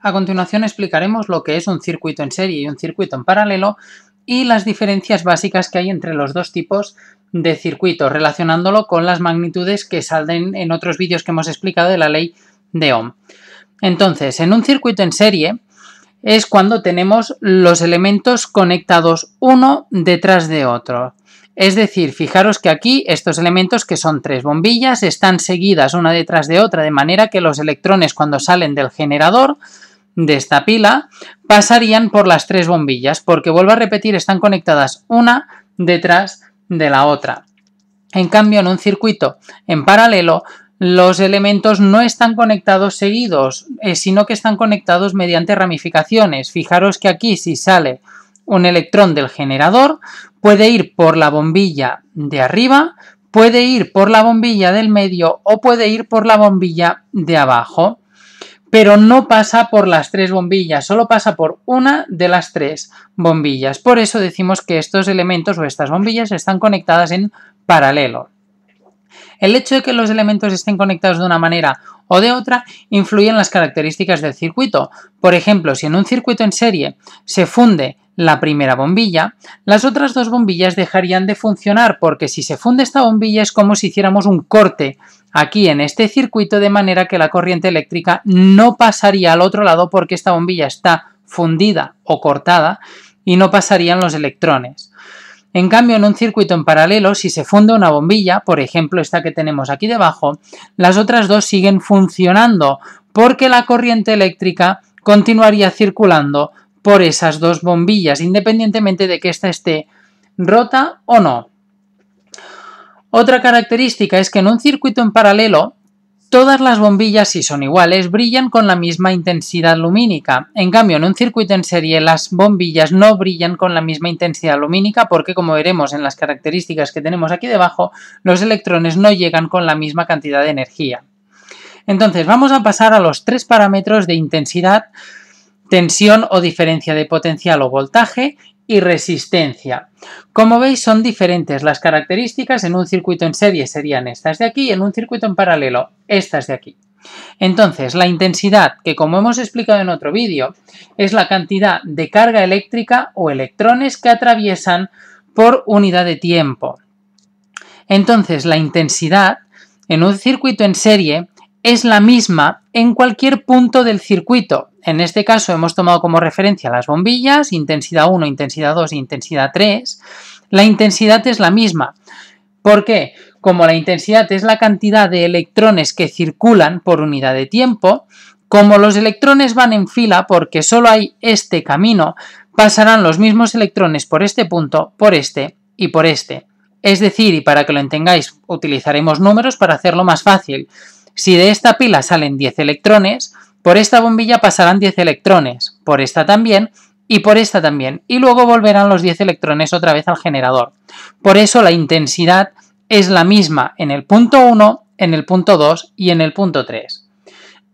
A continuación explicaremos lo que es un circuito en serie y un circuito en paralelo y las diferencias básicas que hay entre los dos tipos de circuitos, relacionándolo con las magnitudes que salen en otros vídeos que hemos explicado de la ley de Ohm. Entonces, en un circuito en serie es cuando tenemos los elementos conectados uno detrás de otro. Es decir, fijaros que aquí estos elementos que son tres bombillas están seguidas una detrás de otra, de manera que los electrones cuando salen del generador de esta pila pasarían por las tres bombillas, porque vuelvo a repetir, están conectadas una detrás de la otra. En cambio, en un circuito en paralelo, los elementos no están conectados seguidos, eh, sino que están conectados mediante ramificaciones. Fijaros que aquí si sale un electrón del generador puede ir por la bombilla de arriba, puede ir por la bombilla del medio o puede ir por la bombilla de abajo. Pero no pasa por las tres bombillas, solo pasa por una de las tres bombillas. Por eso decimos que estos elementos o estas bombillas están conectadas en paralelo. El hecho de que los elementos estén conectados de una manera o de otra influye en las características del circuito. Por ejemplo, si en un circuito en serie se funde la primera bombilla, las otras dos bombillas dejarían de funcionar porque si se funde esta bombilla es como si hiciéramos un corte aquí en este circuito de manera que la corriente eléctrica no pasaría al otro lado porque esta bombilla está fundida o cortada y no pasarían los electrones. En cambio, en un circuito en paralelo, si se funde una bombilla, por ejemplo esta que tenemos aquí debajo, las otras dos siguen funcionando porque la corriente eléctrica continuaría circulando por esas dos bombillas, independientemente de que ésta esté rota o no. Otra característica es que en un circuito en paralelo, todas las bombillas, si son iguales, brillan con la misma intensidad lumínica. En cambio, en un circuito en serie, las bombillas no brillan con la misma intensidad lumínica porque, como veremos en las características que tenemos aquí debajo, los electrones no llegan con la misma cantidad de energía. Entonces, vamos a pasar a los tres parámetros de intensidad tensión o diferencia de potencial o voltaje y resistencia. Como veis son diferentes las características, en un circuito en serie serían estas de aquí y en un circuito en paralelo estas de aquí. Entonces, la intensidad, que como hemos explicado en otro vídeo, es la cantidad de carga eléctrica o electrones que atraviesan por unidad de tiempo. Entonces, la intensidad en un circuito en serie es la misma en cualquier punto del circuito. En este caso hemos tomado como referencia las bombillas, intensidad 1, intensidad 2 e intensidad 3. La intensidad es la misma. ¿Por qué? Como la intensidad es la cantidad de electrones que circulan por unidad de tiempo, como los electrones van en fila porque solo hay este camino, pasarán los mismos electrones por este punto, por este y por este. Es decir, y para que lo entendáis, utilizaremos números para hacerlo más fácil. Si de esta pila salen 10 electrones, por esta bombilla pasarán 10 electrones, por esta también y por esta también, y luego volverán los 10 electrones otra vez al generador. Por eso la intensidad es la misma en el punto 1, en el punto 2 y en el punto 3.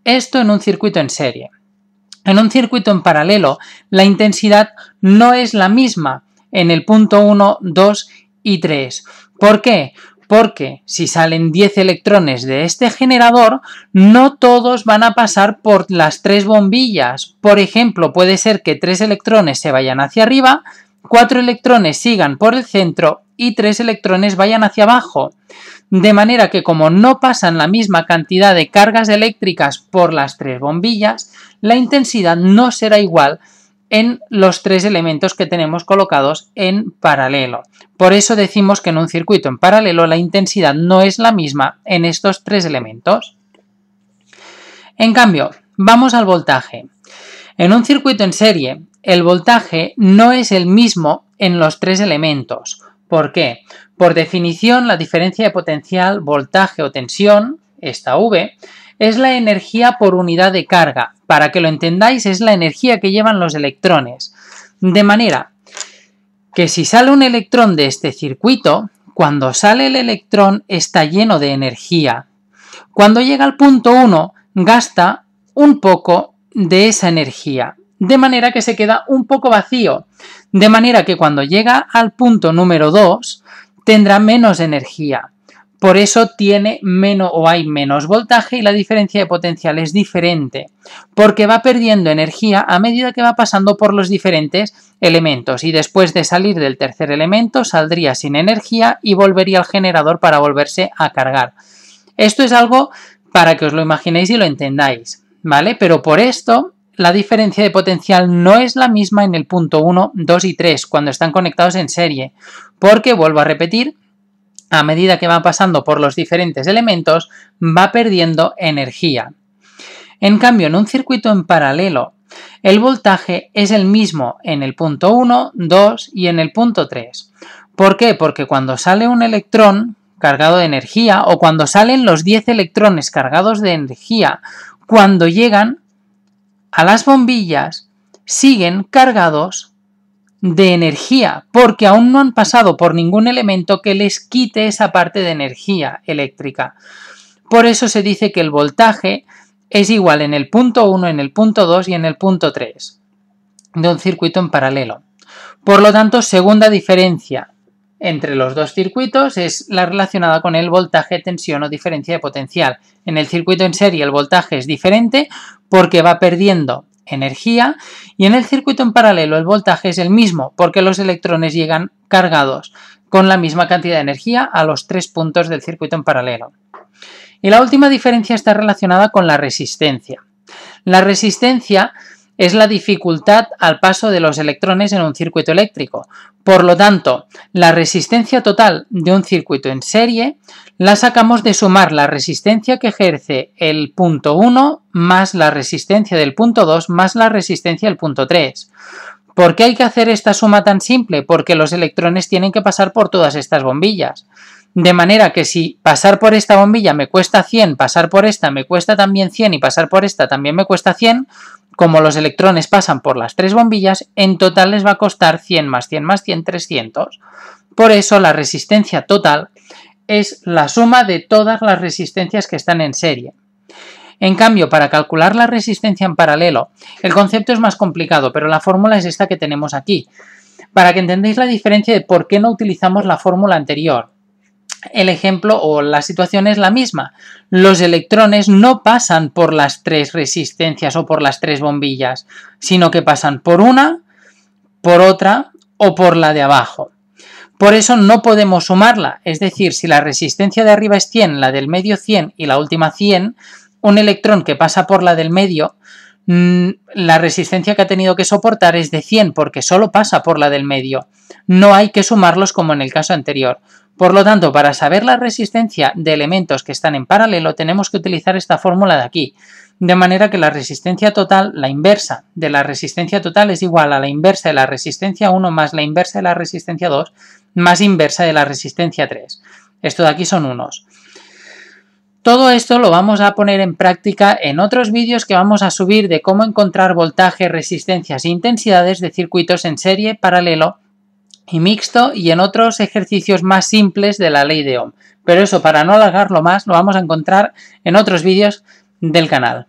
Esto en un circuito en serie. En un circuito en paralelo, la intensidad no es la misma en el punto 1, 2 y 3. ¿Por qué? porque si salen 10 electrones de este generador, no todos van a pasar por las tres bombillas. Por ejemplo, puede ser que 3 electrones se vayan hacia arriba, 4 electrones sigan por el centro y 3 electrones vayan hacia abajo. De manera que como no pasan la misma cantidad de cargas eléctricas por las tres bombillas, la intensidad no será igual en los tres elementos que tenemos colocados en paralelo. Por eso decimos que en un circuito en paralelo la intensidad no es la misma en estos tres elementos. En cambio, vamos al voltaje. En un circuito en serie, el voltaje no es el mismo en los tres elementos. ¿Por qué? Por definición, la diferencia de potencial, voltaje o tensión, esta V, es la energía por unidad de carga. Para que lo entendáis, es la energía que llevan los electrones. De manera que si sale un electrón de este circuito, cuando sale el electrón está lleno de energía. Cuando llega al punto 1, gasta un poco de esa energía, de manera que se queda un poco vacío, de manera que cuando llega al punto número 2, tendrá menos energía. Por eso tiene menos o hay menos voltaje y la diferencia de potencial es diferente, porque va perdiendo energía a medida que va pasando por los diferentes elementos y después de salir del tercer elemento saldría sin energía y volvería al generador para volverse a cargar. Esto es algo para que os lo imaginéis y lo entendáis, ¿vale? Pero por esto la diferencia de potencial no es la misma en el punto 1, 2 y 3 cuando están conectados en serie, porque vuelvo a repetir, a medida que va pasando por los diferentes elementos, va perdiendo energía. En cambio, en un circuito en paralelo, el voltaje es el mismo en el punto 1, 2 y en el punto 3. ¿Por qué? Porque cuando sale un electrón cargado de energía o cuando salen los 10 electrones cargados de energía, cuando llegan a las bombillas, siguen cargados de energía, porque aún no han pasado por ningún elemento que les quite esa parte de energía eléctrica. Por eso se dice que el voltaje es igual en el punto 1, en el punto 2 y en el punto 3 de un circuito en paralelo. Por lo tanto, segunda diferencia entre los dos circuitos es la relacionada con el voltaje, tensión o diferencia de potencial. En el circuito en serie el voltaje es diferente porque va perdiendo energía y en el circuito en paralelo el voltaje es el mismo porque los electrones llegan cargados con la misma cantidad de energía a los tres puntos del circuito en paralelo. Y la última diferencia está relacionada con la resistencia. La resistencia es la dificultad al paso de los electrones en un circuito eléctrico. Por lo tanto, la resistencia total de un circuito en serie la sacamos de sumar la resistencia que ejerce el punto 1 más la resistencia del punto 2 más la resistencia del punto 3. ¿Por qué hay que hacer esta suma tan simple? Porque los electrones tienen que pasar por todas estas bombillas. De manera que si pasar por esta bombilla me cuesta 100, pasar por esta me cuesta también 100 y pasar por esta también me cuesta 100, como los electrones pasan por las tres bombillas, en total les va a costar 100 más 100 más 100, 300. Por eso la resistencia total es la suma de todas las resistencias que están en serie. En cambio, para calcular la resistencia en paralelo, el concepto es más complicado, pero la fórmula es esta que tenemos aquí. Para que entendáis la diferencia de por qué no utilizamos la fórmula anterior, el ejemplo o la situación es la misma. Los electrones no pasan por las tres resistencias o por las tres bombillas, sino que pasan por una, por otra o por la de abajo. Por eso no podemos sumarla, es decir, si la resistencia de arriba es 100, la del medio 100 y la última 100, un electrón que pasa por la del medio, mm, la resistencia que ha tenido que soportar es de 100 porque solo pasa por la del medio. No hay que sumarlos como en el caso anterior. Por lo tanto, para saber la resistencia de elementos que están en paralelo, tenemos que utilizar esta fórmula de aquí. De manera que la resistencia total, la inversa de la resistencia total es igual a la inversa de la resistencia 1 más la inversa de la resistencia 2 más inversa de la resistencia 3. Esto de aquí son unos. Todo esto lo vamos a poner en práctica en otros vídeos que vamos a subir de cómo encontrar voltaje, resistencias e intensidades de circuitos en serie, paralelo y mixto y en otros ejercicios más simples de la ley de Ohm. Pero eso, para no alargarlo más, lo vamos a encontrar en otros vídeos del canal.